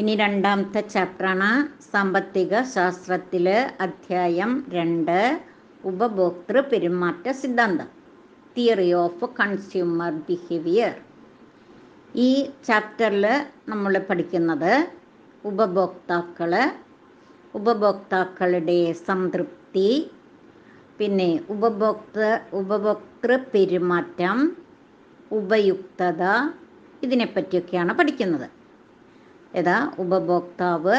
ഇനി രണ്ടാമത്തെ ചാപ്റ്ററാണ് സാമ്പത്തിക ശാസ്ത്രത്തിൽ അധ്യായം രണ്ട് ഉപഭോക്തൃ പെരുമാറ്റ സിദ്ധാന്തം തിയറി ഓഫ് കൺസ്യൂമർ ബിഹേവിയർ ഈ ചാപ്റ്ററിൽ നമ്മൾ പഠിക്കുന്നത് ഉപഭോക്താക്കൾ ഉപഭോക്താക്കളുടെ സംതൃപ്തി പിന്നെ ഉപഭോക്ത ഉപഭോക്തൃ പെരുമാറ്റം ഉപയുക്തത ഇതിനെപ്പറ്റിയൊക്കെയാണ് പഠിക്കുന്നത് ഏതാ ഉപഭോക്താവ്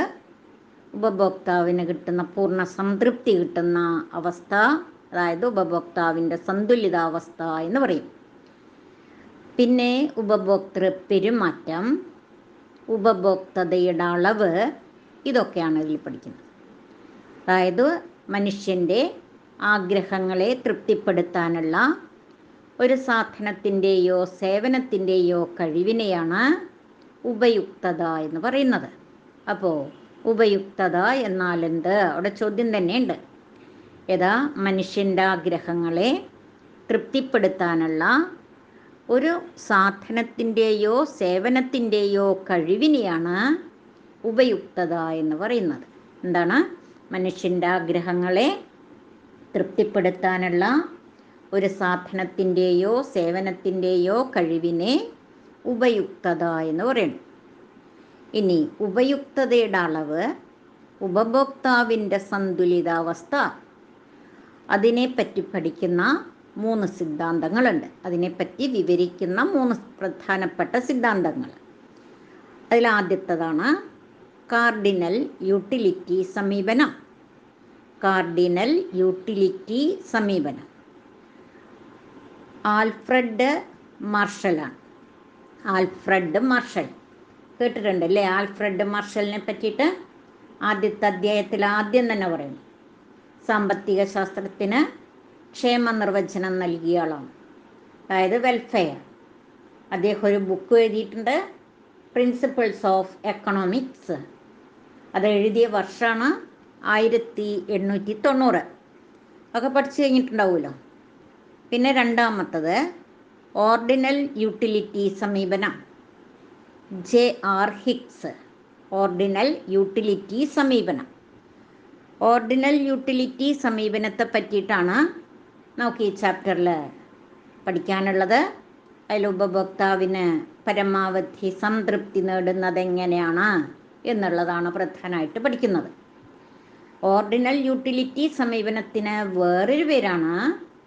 ഉപഭോക്താവിന് കിട്ടുന്ന പൂർണ്ണ സംതൃപ്തി കിട്ടുന്ന അവസ്ഥ അതായത് ഉപഭോക്താവിൻ്റെ സന്തുലിതാവസ്ഥ എന്ന് പറയും പിന്നെ ഉപഭോക്തൃ പെരുമാറ്റം ഉപഭോക്തയുടെ അളവ് ഇതൊക്കെയാണ് ഇതിൽ പഠിക്കുന്നത് അതായത് മനുഷ്യൻ്റെ ആഗ്രഹങ്ങളെ തൃപ്തിപ്പെടുത്താനുള്ള ഒരു സാധനത്തിൻ്റെയോ സേവനത്തിൻ്റെയോ കഴിവിനെയാണ് ഉപയുക്തത എന്ന് പറയുന്നത് അപ്പോൾ ഉപയുക്തത എന്നാൽ എന്ത് അവിടെ ചോദ്യം തന്നെയുണ്ട് ഏതാ മനുഷ്യൻ്റെ ആഗ്രഹങ്ങളെ തൃപ്തിപ്പെടുത്താനുള്ള ഒരു സാധനത്തിൻ്റെയോ സേവനത്തിൻ്റെയോ കഴിവിനെയാണ് ഉപയുക്തത എന്ന് പറയുന്നത് എന്താണ് മനുഷ്യൻ്റെ ആഗ്രഹങ്ങളെ തൃപ്തിപ്പെടുത്താനുള്ള ഒരു സാധനത്തിൻ്റെയോ സേവനത്തിൻ്റെയോ കഴിവിനെ ഉപയുക്തത എന്ന് പറയുന്നു ഇനി ഉപയുക്തതയുടെ അളവ് ഉപഭോക്താവിൻ്റെ സന്തുലിതാവസ്ഥ അതിനെപ്പറ്റി പഠിക്കുന്ന മൂന്ന് സിദ്ധാന്തങ്ങളുണ്ട് അതിനെപ്പറ്റി വിവരിക്കുന്ന മൂന്ന് പ്രധാനപ്പെട്ട സിദ്ധാന്തങ്ങൾ അതിൽ ആദ്യത്തതാണ് കാർഡിനൽ യൂട്ടിലിറ്റി സമീപനം കാർഡിനൽ യൂട്ടിലിറ്റി സമീപനം ആൽഫ്രഡ് മാർഷലാണ് ആൽഫ്രഡ് മാർഷൽ കേട്ടിട്ടുണ്ട് അല്ലേ ആൽഫ്രഡ് മാർഷലിനെ പറ്റിയിട്ട് ആദ്യത്തെ അധ്യായത്തിൽ ആദ്യം തന്നെ പറയുന്നു സാമ്പത്തിക ശാസ്ത്രത്തിന് ക്ഷേമ നിർവചനം നൽകിയ ആളാണ് അതായത് വെൽഫെയർ അദ്ദേഹം ഒരു ബുക്ക് എഴുതിയിട്ടുണ്ട് പ്രിൻസിപ്പിൾസ് ഓഫ് എക്കണോമിക്സ് അത് എഴുതിയ വർഷമാണ് ആയിരത്തി എണ്ണൂറ്റി തൊണ്ണൂറ് ഒക്കെ പഠിച്ചു കഴിഞ്ഞിട്ടുണ്ടാവുമല്ലോ പിന്നെ രണ്ടാമത്തത് ഓർഡിനൽ യൂട്ടിലിറ്റി സമീപനം J R Hicks ordinal utility സമീപനം ഓർഡിനൽ യൂട്ടിലിറ്റി സമീപനത്തെ പറ്റിയിട്ടാണ് നമുക്ക് ഈ ചാപ്റ്ററിൽ പഠിക്കാനുള്ളത് അതിൽ ഉപഭോക്താവിന് പരമാവധി സംതൃപ്തി നേടുന്നത് എങ്ങനെയാണ് എന്നുള്ളതാണ് പ്രധാനമായിട്ട് പഠിക്കുന്നത് ഓർഡിനൽ യൂട്ടിലിറ്റി സമീപനത്തിന് വേറൊരു പേരാണ്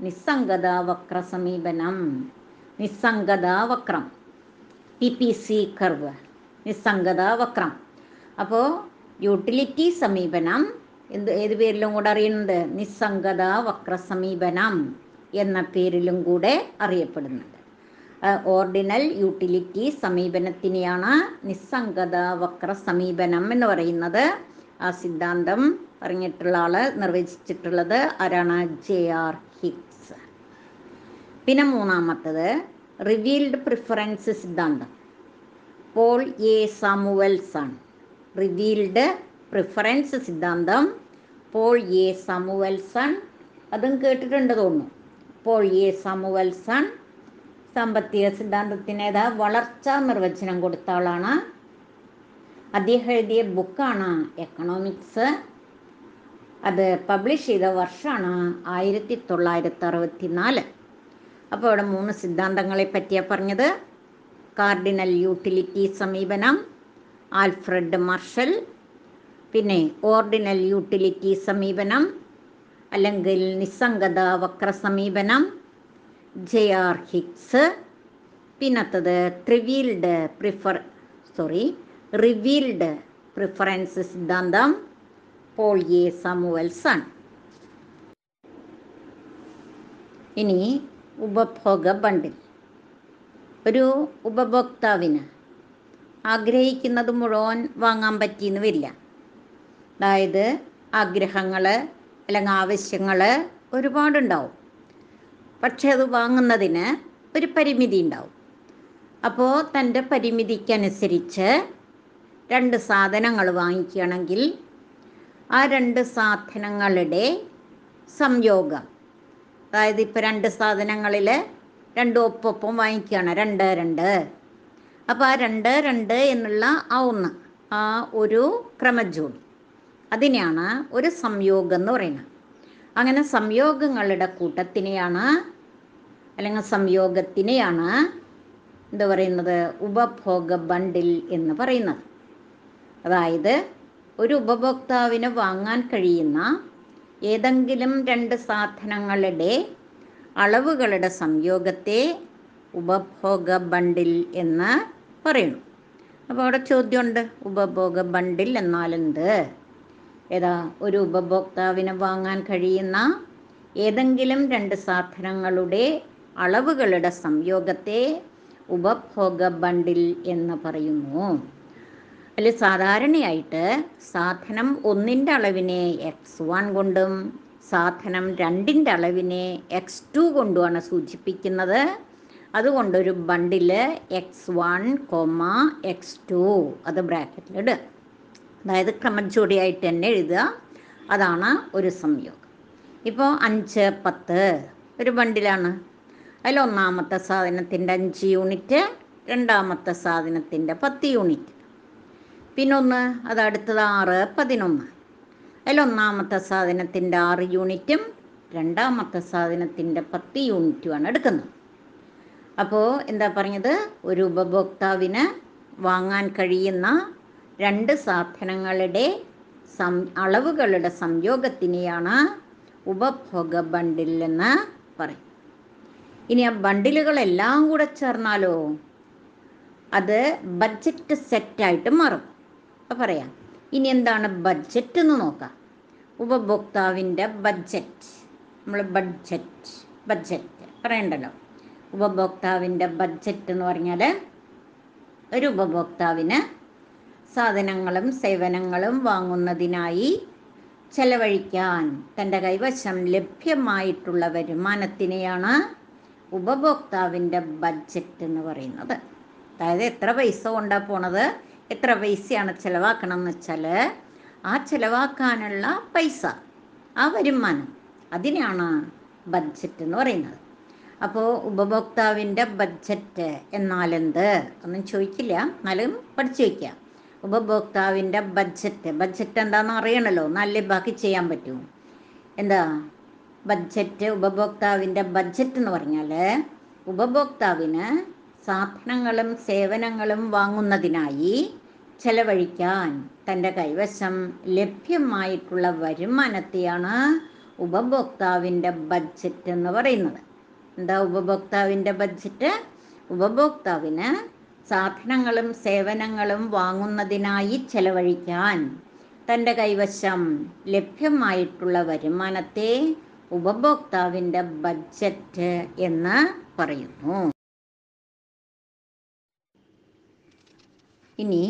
നിസ്സംഗത വക്ര സമീപനം നിസ്സംഗതാവക്രം ടി പി സി കർവ് നിസ്സംഗതാവക്രം അപ്പോൾ യൂട്ടിലിറ്റി സമീപനം എന്ത് ഏത് പേരിലും കൂടെ അറിയുന്നത് നിസ്സംഗത വക്ര സമീപനം എന്ന പേരിലും കൂടെ അറിയപ്പെടുന്നുണ്ട് ഓർഡിനൽ യൂട്ടിലിറ്റി സമീപനത്തിനെയാണ് നിസ്സംഗത വക്ര സമീപനം എന്ന് പറയുന്നത് ആ സിദ്ധാന്തം പറഞ്ഞിട്ടുള്ള ആള് നിർവചിച്ചിട്ടുള്ളത് ആരാണ് ജെ ആർ ഹിക്ക് പിന്നെ മൂന്നാമത്തത് റിവീൽഡ് പ്രിഫറൻസ് സിദ്ധാന്തം പോൾ എ സാമുവൽസ് ആണ് റിവീൽഡ് പ്രിഫറൻസ് സിദ്ധാന്തം പോൾ എ സാമുവൽസൺ അതും കേട്ടിട്ടുണ്ട് തോന്നുന്നു പോൾ എ സാമുവൽസൺ സാമ്പത്തിക സിദ്ധാന്തത്തിനേത് വളർച്ചാ നിർവചനം കൊടുത്ത ആളാണ് അദ്ദേഹം എഴുതിയ ബുക്കാണ് എക്കണോമിക്സ് അത് പബ്ലിഷ് ചെയ്ത വർഷമാണ് ആയിരത്തി തൊള്ളായിരത്തി അറുപത്തി നാല് അപ്പോൾ അവിടെ മൂന്ന് സിദ്ധാന്തങ്ങളെ പറ്റിയാണ് പറഞ്ഞത് കാർഡിനൽ യൂട്ടിലിറ്റി സമീപനം ആൽഫ്രഡ് മാർഷൽ പിന്നെ ഓർഡിനൽ യൂട്ടിലിറ്റി സമീപനം അല്ലെങ്കിൽ നിസ്സംഗത വക്ര സമീപനം ജെ ആർ ഹിക്സ് പിന്നത്തത് ത്രിവീൽഡ് പ്രിഫർ സോറി റിവീൽഡ് പ്രിഫറൻസ് സിദ്ധാന്തം പോൾ എ സാമുവൽസാണ് ഇനി ഉപഭോഗ ബണ്ടിൽ ഒരു ഉപഭോക്താവിന് ആഗ്രഹിക്കുന്നത് മുഴുവൻ വാങ്ങാൻ പറ്റിയെന്ന് വരില്ല അതായത് ആഗ്രഹങ്ങൾ അല്ലെങ്കിൽ ആവശ്യങ്ങൾ ഒരുപാടുണ്ടാവും പക്ഷെ അത് വാങ്ങുന്നതിന് ഒരു പരിമിതി ഉണ്ടാവും അപ്പോൾ തൻ്റെ പരിമിതിക്കനുസരിച്ച് രണ്ട് സാധനങ്ങൾ വാങ്ങിക്കുകയാണെങ്കിൽ ആ രണ്ട് സാധനങ്ങളുടെ സംയോഗം അതായത് ഇപ്പം രണ്ട് സാധനങ്ങളിൽ രണ്ട് ഒപ്പൊപ്പം വാങ്ങിക്കുകയാണ് രണ്ട് രണ്ട് അപ്പോൾ ആ രണ്ട് രണ്ട് എന്നുള്ള ആ ഒന്ന് ആ ഒരു ക്രമജോഡി അതിനെയാണ് ഒരു സംയോഗം എന്ന് പറയുന്നത് അങ്ങനെ സംയോഗങ്ങളുടെ കൂട്ടത്തിനെയാണ് അല്ലെങ്കിൽ സംയോഗത്തിനെയാണ് എന്താ പറയുന്നത് ഉപഭോഗ ബണ്ടിൽ എന്ന് പറയുന്നത് അതായത് ഒരു ഉപഭോക്താവിന് വാങ്ങാൻ കഴിയുന്ന ഏതെങ്കിലും രണ്ട് സാധനങ്ങളുടെ അളവുകളുടെ സംയോഗത്തെ ഉപഭോഗ ബണ്ടിൽ എന്ന് പറയുന്നു അപ്പോൾ അവിടെ ചോദ്യമുണ്ട് ഉപഭോഗ ബണ്ടിൽ എന്നാലെന്ത് ഏതാ ഒരു ഉപഭോക്താവിന് വാങ്ങാൻ കഴിയുന്ന ഏതെങ്കിലും രണ്ട് സാധനങ്ങളുടെ അളവുകളുടെ സംയോഗത്തെ ഉപഭോഗ ബണ്ടിൽ എന്ന് പറയുന്നു അല്ലെ സാധാരണയായിട്ട് സാധനം ഒന്നിൻ്റെ അളവിനെ എക്സ് വൺ കൊണ്ടും സാധനം രണ്ടിൻ്റെ അളവിനെ എക്സ് ടു കൊണ്ടുമാണ് സൂചിപ്പിക്കുന്നത് അതുകൊണ്ടൊരു bundle X one comma X two അത് ബ്രാക്കറ്റിലിട് അതായത് ക്രമജോടിയായിട്ട് തന്നെ എഴുതുക അതാണ് ഒരു സംയോഗം ഇപ്പോൾ അഞ്ച് പത്ത് ഒരു ബണ്ടിലാണ് അതിൽ ഒന്നാമത്തെ സാധനത്തിൻ്റെ അഞ്ച് യൂണിറ്റ് രണ്ടാമത്തെ സാധനത്തിൻ്റെ പത്ത് യൂണിറ്റ് പിന്നൊന്ന് അത് അടുത്തത് ആറ് പതിനൊന്ന് ഒന്നാമത്തെ സാധനത്തിൻ്റെ ആറ് യൂണിറ്റും രണ്ടാമത്തെ സാധനത്തിൻ്റെ പത്ത് യൂണിറ്റുമാണ് എടുക്കുന്നത് അപ്പോൾ എന്താ പറഞ്ഞത് ഒരു ഉപഭോക്താവിന് വാങ്ങാൻ കഴിയുന്ന രണ്ട് സാധനങ്ങളുടെ സം അളവുകളുടെ സംയോഗത്തിനെയാണ് ഉപഭോഗ ബണ്ടിൽ എന്ന് പറയും ഇനി ആ ബണ്ടിലുകളെല്ലാം കൂടെ ചേർന്നാലോ അത് ബഡ്ജറ്റ് സെറ്റായിട്ട് മാറും അപ്പം പറയാം ഇനി എന്താണ് ബഡ്ജറ്റ് എന്ന് നോക്കാം ഉപഭോക്താവിൻ്റെ ബഡ്ജറ്റ് നമ്മൾ ബഡ്ജറ്റ് ബഡ്ജറ്റ് പറയണ്ടല്ലോ ഉപഭോക്താവിൻ്റെ ബഡ്ജറ്റ് എന്ന് പറഞ്ഞാൽ ഒരു ഉപഭോക്താവിന് സാധനങ്ങളും സേവനങ്ങളും വാങ്ങുന്നതിനായി ചെലവഴിക്കാൻ തൻ്റെ കൈവശം ലഭ്യമായിട്ടുള്ള വരുമാനത്തിനെയാണ് ഉപഭോക്താവിൻ്റെ ബഡ്ജറ്റ് എന്ന് പറയുന്നത് അതായത് എത്ര പൈസ കൊണ്ടാണ് പോണത് എത്ര പൈസയാണ് ചിലവാക്കണം എന്ന് വെച്ചാൽ ആ ചിലവാക്കാനുള്ള പൈസ ആ വരുമാനം അതിനെയാണ് ബഡ്ജറ്റ് എന്ന് പറയുന്നത് അപ്പോൾ ഉപഭോക്താവിൻ്റെ ബഡ്ജറ്റ് എന്നാലെന്ത് ഒന്നും ചോദിക്കില്ല എന്നാലും പഠിച്ചു വയ്ക്കാം ഉപഭോക്താവിൻ്റെ ബഡ്ജറ്റ് ബഡ്ജറ്റ് എന്താണെന്ന് അറിയണല്ലോ നല്ല ബാക്കി ചെയ്യാൻ പറ്റും എന്താ ബഡ്ജറ്റ് ഉപഭോക്താവിൻ്റെ ബഡ്ജറ്റ് എന്ന് പറഞ്ഞാൽ ഉപഭോക്താവിന് സാധനങ്ങളും സേവനങ്ങളും വാങ്ങുന്നതിനായി ചെലവഴിക്കാൻ തൻ്റെ കൈവശം ലഭ്യമായിട്ടുള്ള വരുമാനത്തെയാണ് ഉപഭോക്താവിൻ്റെ ബഡ്ജറ്റ് എന്ന് പറയുന്നത് എന്താ ഉപഭോക്താവിൻ്റെ ബഡ്ജറ്റ് ഉപഭോക്താവിന് സാധനങ്ങളും സേവനങ്ങളും വാങ്ങുന്നതിനായി ചെലവഴിക്കാൻ തൻ്റെ കൈവശം ലഭ്യമായിട്ടുള്ള വരുമാനത്തെ ഉപഭോക്താവിൻ്റെ ബഡ്ജറ്റ് എന്ന് പറയുന്നു ഇനി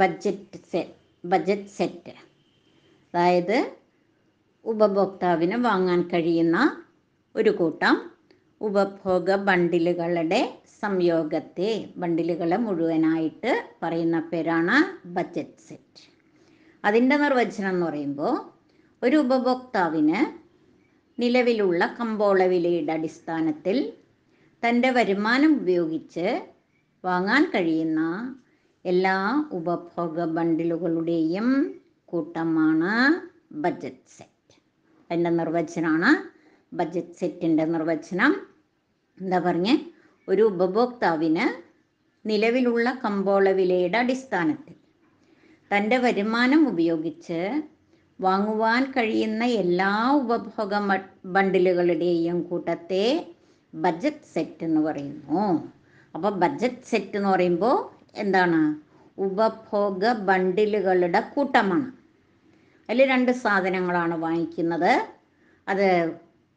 ബഡ്ജറ്റ് സെറ്റ് ബഡ്ജറ്റ് സെറ്റ് അതായത് ഉപഭോക്താവിന് വാങ്ങാൻ കഴിയുന്ന ഒരു കൂട്ടം ഉപഭോഗ ബണ്ടിലുകളുടെ സംയോഗത്തെ ബണ്ടിലുകളെ മുഴുവനായിട്ട് പറയുന്ന പേരാണ് ബജറ്റ് സെറ്റ് അതിൻ്റെ നിർവചനം എന്ന് പറയുമ്പോൾ ഒരു ഉപഭോക്താവിന് നിലവിലുള്ള കമ്പോള വിലയുടെ അടിസ്ഥാനത്തിൽ തൻ്റെ വരുമാനം ഉപയോഗിച്ച് വാങ്ങാൻ കഴിയുന്ന എല്ലാ ഉപഭോഗ ബണ്ടിലുകളുടെയും കൂട്ടമാണ് ബജറ്റ് സെറ്റ് അതിൻ്റെ നിർവചനമാണ് ബജറ്റ് സെറ്റിൻ്റെ നിർവചനം എന്താ പറഞ്ഞ് ഒരു ഉപഭോക്താവിന് നിലവിലുള്ള കമ്പോള വിലയുടെ അടിസ്ഥാനത്തിൽ തൻ്റെ വരുമാനം ഉപയോഗിച്ച് വാങ്ങുവാൻ കഴിയുന്ന എല്ലാ ഉപഭോഗ ബണ്ടിലുകളുടെയും കൂട്ടത്തെ ബജറ്റ് സെറ്റ് എന്ന് പറയുന്നു അപ്പോൾ ബജറ്റ് സെറ്റ് എന്ന് പറയുമ്പോൾ എന്താണ് ഉപഭോഗ ബണ്ടിലുകളുടെ കൂട്ടമാണ് അതിൽ രണ്ട് സാധനങ്ങളാണ് വാങ്ങിക്കുന്നത് അത്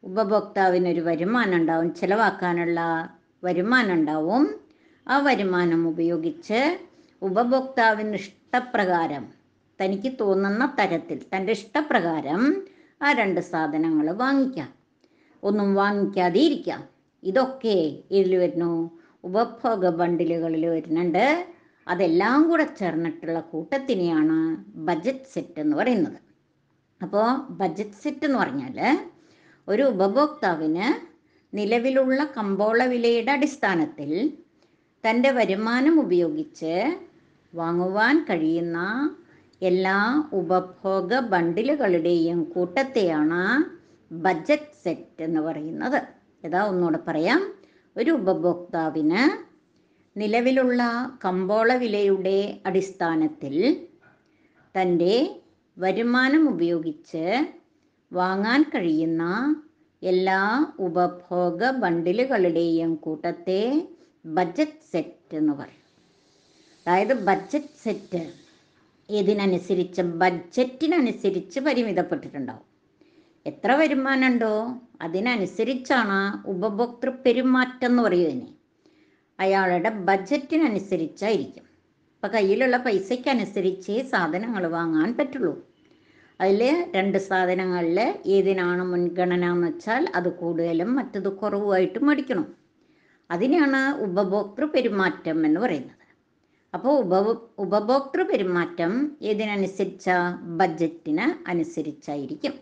ഉപഭോക്താവിനൊരു വരുമാനം ഉണ്ടാവും ചിലവാക്കാനുള്ള വരുമാനം ഉണ്ടാവും ആ വരുമാനം ഉപയോഗിച്ച് ഉപഭോക്താവിന് ഇഷ്ടപ്രകാരം തനിക്ക് തോന്നുന്ന തരത്തിൽ തൻ്റെ ഇഷ്ടപ്രകാരം ആ രണ്ട് സാധനങ്ങൾ വാങ്ങിക്കാം ഒന്നും വാങ്ങിക്കാതെ ഇരിക്കാം ഇതൊക്കെ ഇതിൽ വരുന്നു ഉപഭോഗ ബണ്ടിലുകളിൽ വരുന്നുണ്ട് അതെല്ലാം കൂടെ ചേർന്നിട്ടുള്ള കൂട്ടത്തിനെയാണ് ബജറ്റ് സെറ്റ് എന്ന് പറയുന്നത് അപ്പോൾ ബജറ്റ് സെറ്റ് എന്ന് പറഞ്ഞാൽ ഒരു ഉപഭോക്താവിന് നിലവിലുള്ള കമ്പോള വിലയുടെ അടിസ്ഥാനത്തിൽ തൻ്റെ വരുമാനം ഉപയോഗിച്ച് വാങ്ങുവാൻ കഴിയുന്ന എല്ലാ ഉപഭോഗ ബണ്ടിലുകളുടെയും കൂട്ടത്തെയാണ് ബജറ്റ് സെറ്റ് എന്ന് പറയുന്നത് ഏതാ ഒന്നുകൂടെ പറയാം ഒരു ഉപഭോക്താവിന് നിലവിലുള്ള കമ്പോള വിലയുടെ അടിസ്ഥാനത്തിൽ തൻ്റെ വരുമാനം ഉപയോഗിച്ച് വാങ്ങാൻ കഴിയുന്ന എല്ലാ ഉപഭോഗ ബണ്ടിലുകളുടെയും കൂട്ടത്തെ ബജറ്റ് സെറ്റ് എന്ന് പറയും അതായത് ബജറ്റ് സെറ്റ് ഇതിനനുസരിച്ച് ബഡ്ജറ്റിനനുസരിച്ച് പരിമിതപ്പെട്ടിട്ടുണ്ടാവും എത്ര വരുമാനമുണ്ടോ അതിനനുസരിച്ചാണ് ഉപഭോക്തൃ പെരുമാറ്റം എന്ന് പറയുന്നത് അയാളുടെ ബജറ്റിനനുസരിച്ചായിരിക്കും ഇപ്പം കയ്യിലുള്ള പൈസയ്ക്കനുസരിച്ചേ സാധനങ്ങൾ വാങ്ങാൻ പറ്റുള്ളൂ അതിൽ രണ്ട് സാധനങ്ങളിൽ ഏതിനാണ് മുൻഗണന എന്ന് വെച്ചാൽ അത് കൂടുതലും മറ്റത് കുറവുമായിട്ട് മേടിക്കണം അതിനാണ് ഉപഭോക്തൃ പെരുമാറ്റം എന്ന് പറയുന്നത് അപ്പോൾ ഉപ ഉപഭോക്തൃ പെരുമാറ്റം ഏതിനനുസരിച്ച ബജറ്റിന് അനുസരിച്ചായിരിക്കും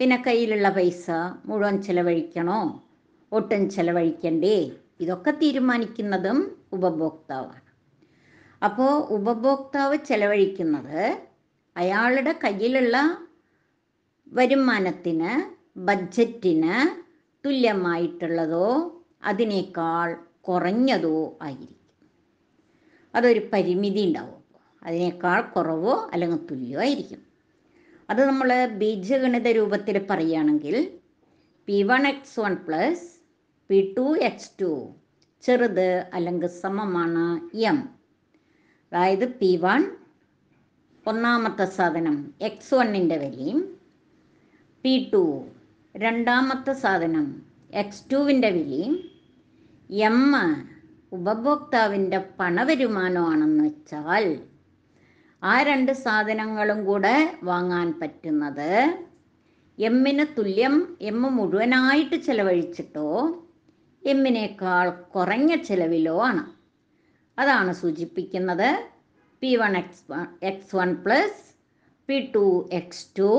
പിന്നെ കയ്യിലുള്ള പൈസ മുഴുവൻ ചെലവഴിക്കണോ ഒട്ടും ചെലവഴിക്കണ്ടേ ഇതൊക്കെ തീരുമാനിക്കുന്നതും ഉപഭോക്താവാണ് അപ്പോൾ ഉപഭോക്താവ് ചെലവഴിക്കുന്നത് അയാളുടെ കയ്യിലുള്ള വരുമാനത്തിന് ബഡ്ജറ്റിന് തുല്യമായിട്ടുള്ളതോ അതിനേക്കാൾ കുറഞ്ഞതോ ആയിരിക്കും അതൊരു പരിമിതി ഉണ്ടാവും അതിനേക്കാൾ കുറവോ അല്ലെങ്കിൽ തുല്യോ ആയിരിക്കും അത് നമ്മൾ ബീജഗണിത രൂപത്തിൽ പറയുകയാണെങ്കിൽ P one X one plus P two X two ചെറുത് അല്ലെങ്കിൽ സമമാണ് എം അതായത് പി വൺ ഒന്നാമത്തെ സാധനം എക്സ് വണ്ണിൻ്റെ വിലയും പി ടു രണ്ടാമത്തെ സാധനം എക്സ് ടുവിൻ്റെ വിലയും എം ഉപഭോക്താവിൻ്റെ പണവരുമാനമാണെന്ന് വെച്ചാൽ ആ രണ്ട് സാധനങ്ങളും കൂടെ വാങ്ങാൻ പറ്റുന്നത് എമ്മിന് തുല്യം എം മുഴുവനായിട്ട് ചെലവഴിച്ചിട്ടോ എമ്മിനേക്കാൾ കുറഞ്ഞ ചെലവിലോ ആണ് അതാണ് സൂചിപ്പിക്കുന്നത് P one X one X one plus P two X two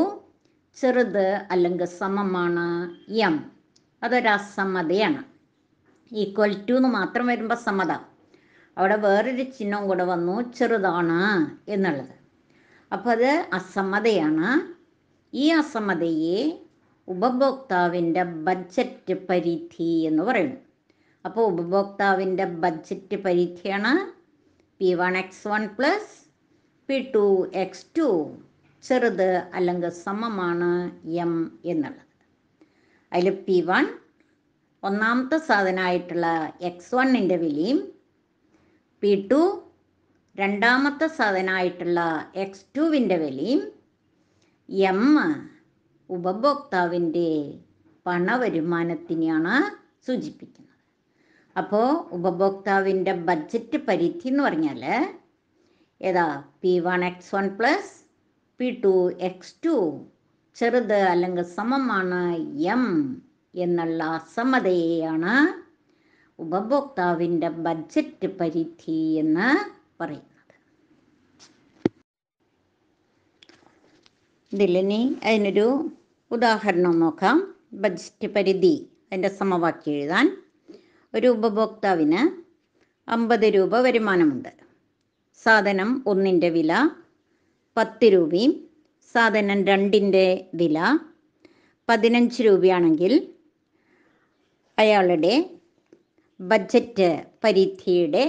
ചെറുത് അല്ലെങ്കിൽ സമമാണ് എം അതൊരസമതയാണ് ഈക്വൽ ടു എന്ന് മാത്രം വരുമ്പോൾ സമത അവിടെ വേറൊരു ചിഹ്നം കൂടെ വന്നു ചെറുതാണ് എന്നുള്ളത് അപ്പോൾ അത് അസമ്മതയാണ് ഈ അസമ്മതയെ ഉപഭോക്താവിൻ്റെ ബഡ്ജറ്റ് പരിധി എന്ന് പറയുന്നു അപ്പോൾ ഉപഭോക്താവിൻ്റെ ബഡ്ജറ്റ് പരിധിയാണ് P one X one plus P two X two ചെറുത് അല്ലെങ്കിൽ സമമാണ് എം എന്നുള്ളത് അതിൽ പി വൺ ഒന്നാമത്തെ സാധനമായിട്ടുള്ള എക്സ് വണ്ണിൻ്റെ വിലയും പി ടു രണ്ടാമത്തെ സാധനമായിട്ടുള്ള എക്സ് ടുവിൻ്റെ വിലയും എം ഉപഭോക്താവിൻ്റെ പണവരുമാനത്തിനെയാണ് സൂചിപ്പിക്കുന്നത് അപ്പോൾ ഉപഭോക്താവിൻ്റെ ബഡ്ജറ്റ് പരിധി എന്ന് പറഞ്ഞാൽ ഏതാ P one X one plus P two X two ചെറുത് അല്ലെങ്കിൽ സമമാണ് എം എന്നുള്ള അസമതയെയാണ് ഉപഭോക്താവിൻ്റെ ബഡ്ജറ്റ് പരിധി എന്ന് പറയുന്നത് ഇതിലിനി അതിനൊരു ഉദാഹരണം നോക്കാം ബഡ്ജറ്റ് പരിധി അതിൻ്റെ സമവാക്യം എഴുതാൻ ഒരു ഉപഭോക്താവിന് അമ്പത് രൂപ വരുമാനമുണ്ട് സാധനം ഒന്നിൻ്റെ വില പത്ത് രൂപയും സാധനം രണ്ടിൻ്റെ വില പതിനഞ്ച് രൂപയാണെങ്കിൽ അയാളുടെ ബഡ്ജറ്റ് പരിധിയുടെ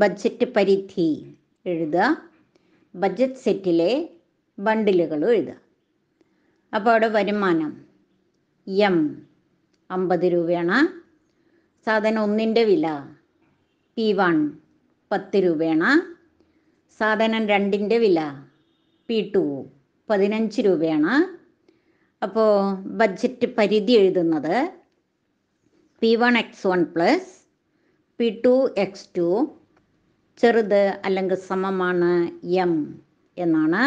ബഡ്ജറ്റ് പരിധി എഴുതുക ബഡ്ജറ്റ് സെറ്റിലെ ബണ്ടിലുകളും എഴുതുക അപ്പോൾ അവിടെ വരുമാനം എം അമ്പത് രൂപയാണ് സാധനം ഒന്നിൻ്റെ വില പി വൺ പത്ത് രൂപയാണ് സാധനം രണ്ടിൻ്റെ വില പി ടു പതിനഞ്ച് രൂപയാണ് അപ്പോൾ ബഡ്ജറ്റ് പരിധി എഴുതുന്നത് P one X one plus P two X two ചെറുത് അല്ലെങ്കിൽ സമമാണ് എം എന്നാണ്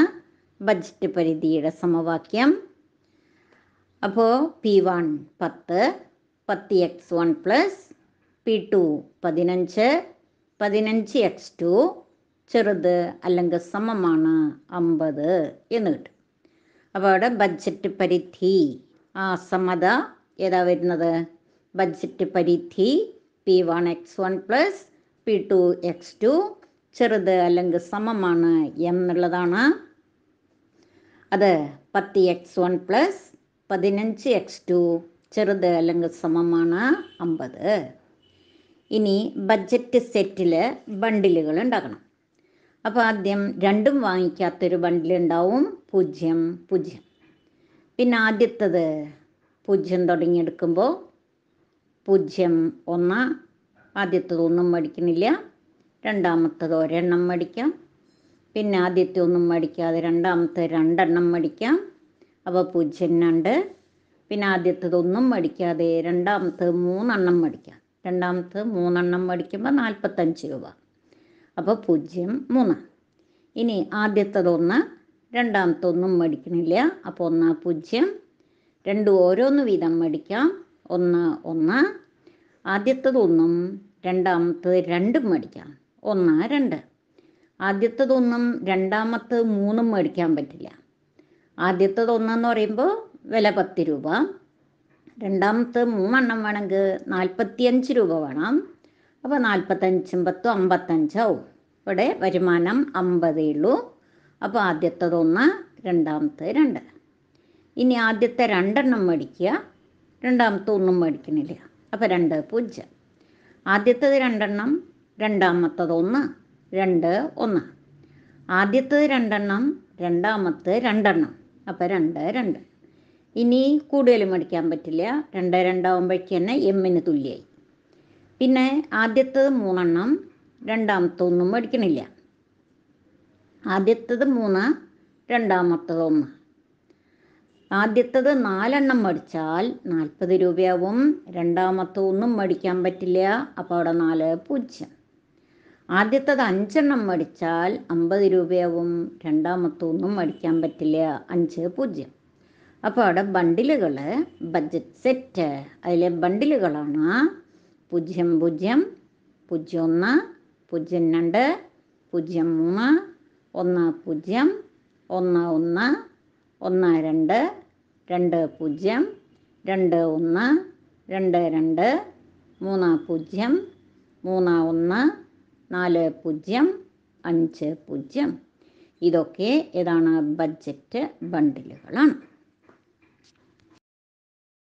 ബജറ്റ് പരിധിയുടെ സമവാക്യം അപ്പോൾ പി വൺ പത്ത് പത്ത് X one plus P two പതിനഞ്ച് പതിനഞ്ച് എക്സ് ടു ചെറുത് അല്ലെങ്കിൽ സമമാണ് അമ്പത് എന്ന് കിട്ടും അപ്പോൾ അവിടെ ബജറ്റ് പരിധി ആ സമത ഏതാ വരുന്നത് ബഡ്ജറ്റ് പരിധി P one X one plus P two X two ചെറുത് അല്ലെങ്കിൽ സമമാണ് എന്നുള്ളതാണ് അത് പത്ത് എക്സ് വൺ പ്ലസ് പതിനഞ്ച് എക്സ് ടു ചെറുത് അല്ലെങ്കിൽ സമമാണ് അമ്പത് ഇനി ബഡ്ജറ്റ് സെറ്റിൽ ബണ്ടിലുകൾ ഉണ്ടാക്കണം അപ്പോൾ ആദ്യം രണ്ടും വാങ്ങിക്കാത്തൊരു ബണ്ടിൽ ഉണ്ടാവും പൂജ്യം പൂജ്യം പിന്നെ ആദ്യത്തത് പൂജ്യം തുടങ്ങിയെടുക്കുമ്പോൾ പൂജ്യം ഒന്ന് ആദ്യത്തതൊന്നും മടിക്കുന്നില്ല രണ്ടാമത്തത് ഒരെണ്ണം മടിക്കാം പിന്നെ ആദ്യത്തെ ഒന്നും മടിക്കാതെ രണ്ടാമത്തെ രണ്ടെണ്ണം മടിക്കാം അപ്പോൾ പൂജ്യം രണ്ട് പിന്നെ ആദ്യത്തതൊന്നും മടിക്കാതെ രണ്ടാമത്തെ മൂന്നെണ്ണം മടിക്കാം രണ്ടാമത്തെ മൂന്നെണ്ണം മടിക്കുമ്പോൾ നാൽപ്പത്തഞ്ച് രൂപ അപ്പോൾ പൂജ്യം മൂന്ന് ഇനി ആദ്യത്തതൊന്ന് രണ്ടാമത്തൊന്നും മടിക്കണില്ല അപ്പോൾ ഒന്നാ പൂജ്യം രണ്ട് ഓരോന്ന് വീതം മടിക്കാം ഒന്ന് ഒന്ന് ആദ്യത്തതൊന്നും രണ്ടാമത്തത് രണ്ടും മേടിക്കാം ഒന്ന് രണ്ട് ആദ്യത്തതൊന്നും രണ്ടാമത്തത് മൂന്നും മേടിക്കാൻ പറ്റില്ല ആദ്യത്തതൊന്നെന്ന് പറയുമ്പോൾ വില പത്ത് രൂപ രണ്ടാമത്തെ മൂന്നെണ്ണം വേണമെങ്കിൽ നാൽപ്പത്തിയഞ്ച് രൂപ വേണം അപ്പോൾ നാൽപ്പത്തഞ്ചും പത്തും അമ്പത്തഞ്ചാവും ഇവിടെ വരുമാനം അമ്പതേ ഉള്ളൂ അപ്പോൾ ആദ്യത്തതൊന്ന് രണ്ടാമത്തെ രണ്ട് ഇനി ആദ്യത്തെ രണ്ടെണ്ണം മേടിക്കുക രണ്ടാമത്തെ ഒന്നും മേടിക്കണില്ല അപ്പം രണ്ട് പൂജ്യം ആദ്യത്തത് രണ്ടെണ്ണം രണ്ടാമത്തത് ഒന്ന് രണ്ട് ഒന്ന് ആദ്യത്തത് രണ്ടെണ്ണം രണ്ടാമത്തെ രണ്ടെണ്ണം അപ്പം രണ്ട് രണ്ട് ഇനി കൂടുതൽ മേടിക്കാൻ പറ്റില്ല രണ്ട് രണ്ടാവുമ്പോഴേക്ക് തന്നെ എമ്മിന് തുല്യമായി പിന്നെ ആദ്യത്തത് മൂന്നെണ്ണം രണ്ടാമത്തെ ഒന്നും മേടിക്കണില്ല ആദ്യത്തത് മൂന്ന് രണ്ടാമത്തത് ഒന്ന് ആദ്യത്തത് നാലെണ്ണം മടിച്ചാൽ നാൽപ്പത് രൂപയാവും രണ്ടാമത്തെ ഒന്നും മടിക്കാൻ പറ്റില്ല അപ്പോൾ അവിടെ നാല് പൂജ്യം ആദ്യത്തത് അഞ്ചെണ്ണം മടിച്ചാൽ അമ്പത് രൂപയാവും രണ്ടാമത്തെ ഒന്നും മടിക്കാൻ പറ്റില്ല അഞ്ച് പൂജ്യം അപ്പോൾ അവിടെ ബണ്ടിലുകൾ ബജറ്റ് സെറ്റ് അതിലെ ബണ്ടിലുകളാണ് പൂജ്യം പൂജ്യം പൂജ്യം ഒന്ന് പൂജ്യം രണ്ട് പൂജ്യം മൂന്ന് ഒന്ന് പൂജ്യം ഒന്ന് ഒന്ന് ഒന്ന് രണ്ട് രണ്ട് പൂജ്യം രണ്ട് ഒന്ന് രണ്ട് രണ്ട് മൂന്ന് പൂജ്യം മൂന്ന് ഒന്ന് നാല് പൂജ്യം അഞ്ച് പൂജ്യം ഇതൊക്കെ ഏതാണ് ബഡ്ജറ്റ് ബണ്ടിലുകളാണ്